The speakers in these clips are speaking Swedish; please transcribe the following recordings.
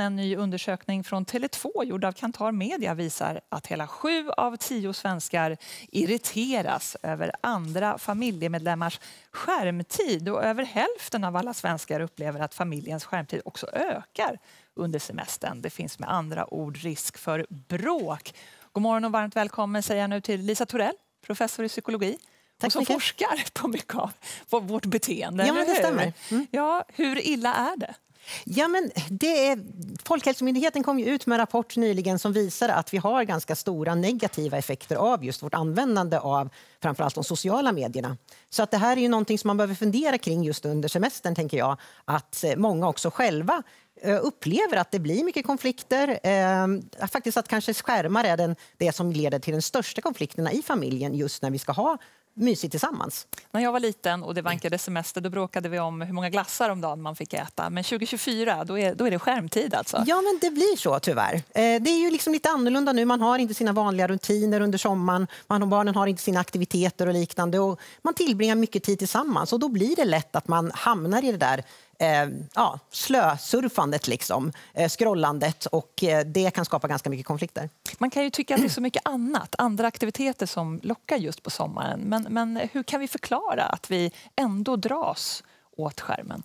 En ny undersökning från Tele2 gjord av Kantar Media visar att hela sju av tio svenskar irriteras över andra familjemedlemmars skärmtid och över hälften av alla svenskar upplever att familjens skärmtid också ökar under semestern. Det finns med andra ord risk för bråk. God morgon och varmt välkommen säger jag nu till Lisa Torell, professor i psykologi Tack och som mycket. forskar på mycket av vårt beteende. Ja, men det stämmer. Mm. Ja, hur illa är det? Ja, men det är Folkhälsomyndigheten kom ju ut med en rapport nyligen som visar att vi har ganska stora negativa effekter av just vårt användande av framförallt de sociala medierna. Så att det här är ju någonting som man behöver fundera kring just under semestern, tänker jag. Att eh, många också själva eh, upplever att det blir mycket konflikter. Eh, faktiskt att kanske skärmar är den, det som leder till de största konflikterna i familjen just när vi ska ha mysigt tillsammans. När jag var liten och det vankade semester då bråkade vi om hur många glassar om dagen man fick äta. Men 2024, då är, då är det skärmtid alltså? Ja, men det blir så tyvärr. Eh, det är ju liksom lite annorlunda nu. Man har inte sina vanliga rutiner under sommaren. Man och barnen har inte sina aktiviteter och liknande. Och man tillbringar mycket tid tillsammans och då blir det lätt att man hamnar i det där eh, ja, slösurfandet, liksom, eh, scrollandet. Och, eh, det kan skapa ganska mycket konflikter. Man kan ju tycka att det är så mycket annat, andra aktiviteter som lockar just på sommaren. Men, men hur kan vi förklara att vi ändå dras åt skärmen?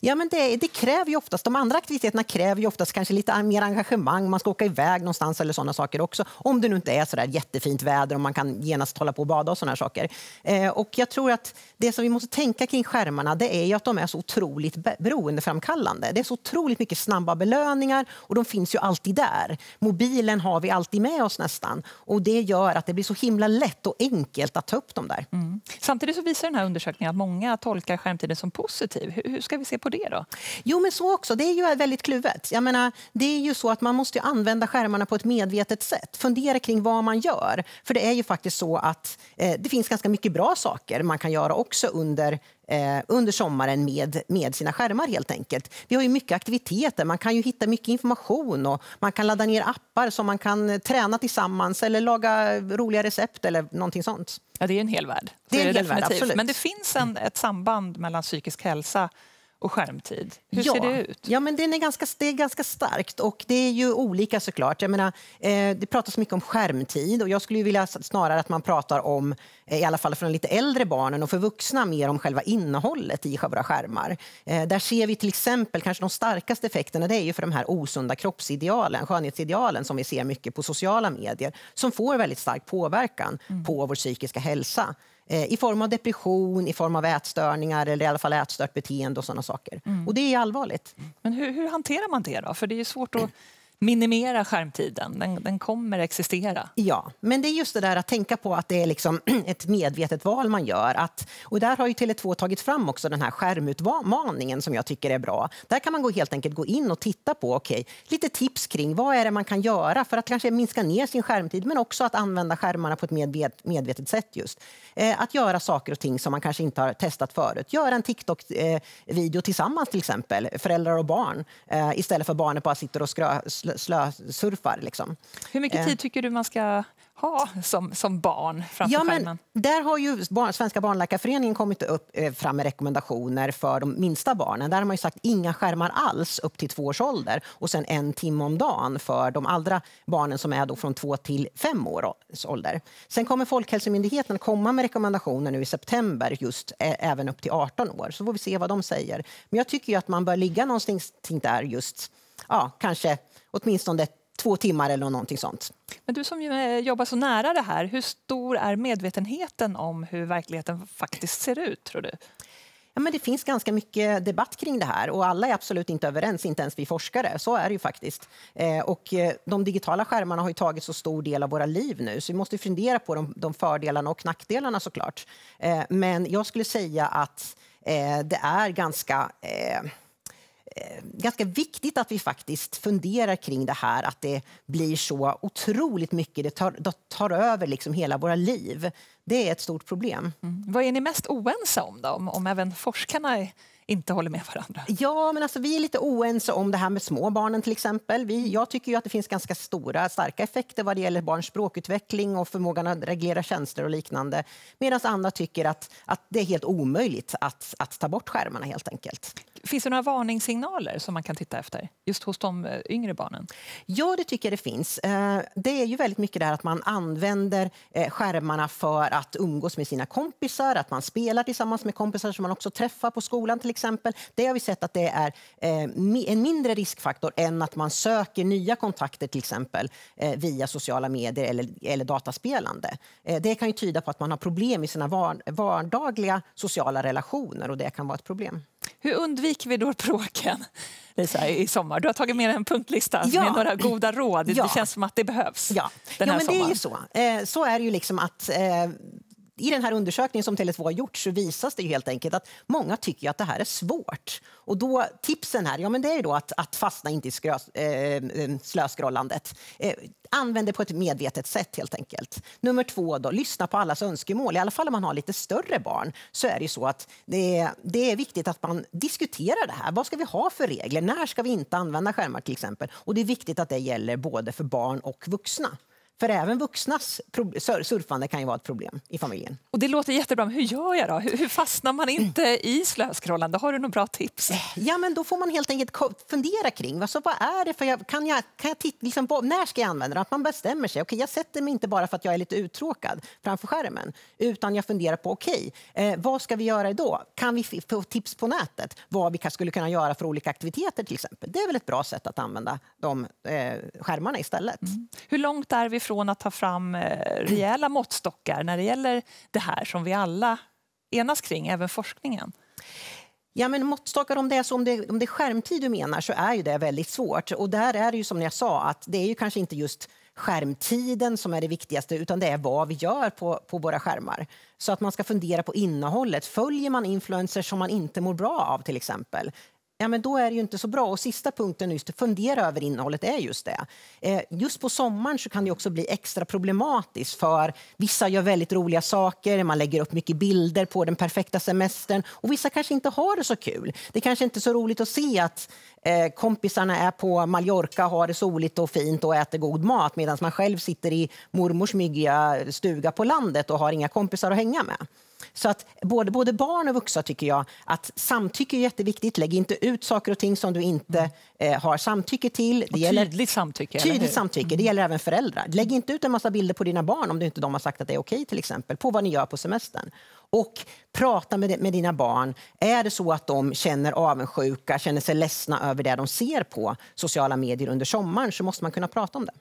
Ja, men det, det, kräver ju oftast, de andra aktiviteterna kräver ju oftast kanske lite mer engagemang, man ska åka iväg någonstans eller sådana saker också. Om det nu inte är sådär jättefint väder och man kan genast hålla på och bada och sådana saker. Eh, och jag tror att det som vi måste tänka kring skärmarna det är ju att de är så otroligt beroendeframkallande. Det är så otroligt mycket snabba belöningar och de finns ju alltid där. Mobilen har vi alltid med oss nästan och det gör att det blir så himla lätt och enkelt att ta upp dem där. Mm. Samtidigt så visar den här undersökningen att många tolkar skärmtiden som positiv. Hur, hur ska vi vi se på det då? Jo, men så också. Det är ju väldigt kluvet. Jag menar, det är ju så att man måste använda skärmarna på ett medvetet sätt. Fundera kring vad man gör. För det är ju faktiskt så att eh, det finns ganska mycket bra saker man kan göra också under eh, under sommaren med, med sina skärmar. helt enkelt. Vi har ju mycket aktiviteter, man kan ju hitta mycket information och man kan ladda ner appar som man kan eh, träna tillsammans eller laga roliga recept eller någonting sånt. Ja, det är en hel värld. Det är en, är en värld absolut. Men det finns en, ett samband mellan psykisk hälsa och skärmtid. Hur ja. ser det ut? Ja, men den är ganska, det är ganska starkt och det är ju olika såklart. Jag menar, eh, det pratas mycket om skärmtid och jag skulle vilja snarare att man pratar om, eh, i alla fall för de lite äldre barnen och för vuxna, mer om själva innehållet i våra skärmar. Eh, där ser vi till exempel kanske de starkaste effekterna, det är ju för de här osunda kroppsidealen, skönhetsidealen som vi ser mycket på sociala medier, som får väldigt stark påverkan mm. på vår psykiska hälsa. Eh, i form av depression, i form av ätstörningar eller i alla fall ätstört beteende och sådana saker. Mm. Och det är allvarligt. Men hur, hur hanterar man det då? För det är svårt att minimera skärmtiden. Den, den, kommer existera. Ja, men det är just det där att tänka på att det är liksom ett medvetet val man gör. Att, och där har ju Tele2 tagit fram också den här skärmutmaningen som jag tycker är bra. Där kan man gå, helt enkelt gå in och titta på okay, lite tips kring vad är det man kan göra för att kanske minska ner sin skärmtid men också att använda skärmarna på ett medvet, medvetet sätt. just. Eh, att göra saker och ting som man kanske inte har testat förut. Göra en TikTok-video eh, tillsammans till exempel, föräldrar och barn, eh, istället för barnet bara sitter och skrö, slösurfar. Liksom. Hur mycket eh. tid tycker du man ska ha som, som barn framför ja, men skärmen? Där har ju barn, Svenska barnläkarföreningen kommit upp, eh, fram med rekommendationer för de minsta barnen. Där har man sagt inga skärmar alls upp till två års ålder och sen en timme om dagen för de allra barnen som är då från två till fem års ålder. Sen kommer Folkhälsomyndigheten komma med rekommendationer nu i september just eh, även upp till 18 år. Så får vi se vad de säger. Men jag tycker att man bör ligga någonstans där just ja, kanske åtminstone två timmar eller någonting sånt. Men du som eh, jobbar så nära det här, hur stor är medvetenheten om hur verkligheten faktiskt ser ut tror du? Ja, men det finns ganska mycket debatt kring det här och alla är absolut inte överens, inte ens vi forskare. Så är det ju faktiskt. Eh, och eh, de digitala skärmarna har ju tagit så stor del av våra liv nu så vi måste fundera på de, fördelarna och nackdelarna såklart. men jag skulle säga att det är ganska Eh, ganska viktigt att vi faktiskt funderar kring det här att det blir så otroligt mycket. Det tar, det tar över liksom hela våra liv. Det är ett stort problem. Mm. Vad är ni mest oense om, då? Om, om även forskarna inte håller med varandra? Ja, men alltså, vi är lite oense om det här med små barnen till exempel. Vi, mm. jag tycker ju att det finns ganska stora, starka effekter vad det gäller barns språkutveckling och förmågan att reglera tjänster. och liknande. Medan andra tycker att, att det är helt omöjligt att, att ta bort skärmarna helt enkelt. Finns det några varningssignaler som man kan titta efter just hos de eh, yngre barnen? Ja, det tycker jag det finns. Eh, det är ju väldigt mycket det här att man använder eh, skärmarna för att umgås med sina kompisar, att man spelar tillsammans med kompisar som man också träffar på skolan till exempel. Det har vi sett att det är en mindre riskfaktor än att man söker nya kontakter till exempel via sociala medier eller, dataspelande. Det kan ju tyda på att man har problem i sina vardagliga sociala relationer och det kan vara ett problem. Hur undviker vi då bråken? Lisa, i sommar. Du har tagit med dig en punktlista ja. med några goda råd. Ja. Det känns som att det behövs. Ja, den ja men det är ju så. Eh, så är det ju liksom att eh, i den här undersökningen som Tele2 har gjort så visas det ju helt enkelt att många tycker att det här är svårt. Och då tipsen här, ja men det är ju då att, att fastna inte i skrös, eh, eh, slöskrollandet. Eh, Använd det på ett medvetet sätt helt enkelt. Nummer två då, lyssna på allas önskemål. I alla fall om man har lite större barn så är det så att det är, det är viktigt att man diskuterar det här. Vad ska vi ha för regler? När ska vi inte använda skärmar till exempel? Och det är viktigt att det gäller både för barn och vuxna. För även vuxnas surfande kan ju vara ett problem i familjen. Och Det låter jättebra, men hur gör jag då? Hur, fastnar man inte i slöskrollande? Har du några bra tips? Eh, ja, men då får man helt enkelt fundera kring alltså, vad är det för jag, kan jag, kan jag titta, liksom, när ska jag använda det? Att man bestämmer sig. okay, jag sätter mig inte bara för att jag är lite uttråkad framför skärmen, utan jag funderar på okej, okay, eh, vad ska vi göra då? Kan vi få tips på nätet vad vi skulle kunna göra för olika aktiviteter till exempel? Det är väl ett bra sätt att använda de eh, skärmarna istället. Mm. Hur långt är vi från från att ta fram eh, rejäla måttstockar när det gäller det här som vi alla enas kring, även forskningen? Ja, men måttstockar, om det, är så, om, det, om det är skärmtid du menar så är ju det väldigt svårt. Och där är det ju som jag sa att det är ju kanske inte just skärmtiden som är det viktigaste utan det är vad vi gör på, på våra skärmar. Så att man ska fundera på innehållet. Följer man influencers som man inte mår bra av till exempel? ja, men då är det ju inte så bra. Och sista punkten, just att fundera över innehållet, är just det. Eh, just på sommaren så kan det också bli extra problematiskt för vissa gör väldigt roliga saker, man lägger upp mycket bilder på den perfekta semestern och vissa kanske inte har det så kul. Det kanske inte är så roligt att se att eh, kompisarna är på Mallorca, har det soligt och fint och äter god mat medan man själv sitter i mormors myggiga stuga på landet och har inga kompisar att hänga med. Så att både, både barn och vuxna tycker jag att samtycke är jätteviktigt. Lägg inte ut saker och ting som du inte eh, har samtycke till. Det gäller, tydligt samtycke. Tydligt samtycke. Det mm. gäller även föräldrar. Lägg inte ut en massa bilder på dina barn om du inte de har sagt att det är okej till exempel. På vad ni gör på semestern. Och prata med, med dina barn. Är det så att de känner avundsjuka, känner sig ledsna över det de ser på sociala medier under sommaren så måste man kunna prata om det.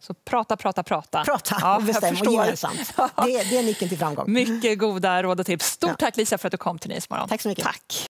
Så prata, prata, prata. Prata ja, och bestäm och gemensamt. Det, det är nyckeln till framgång. Mycket goda råd och tips. Stort ja. tack Lisa för att du kom till Nyhetsmorgon. Tack så mycket. Tack.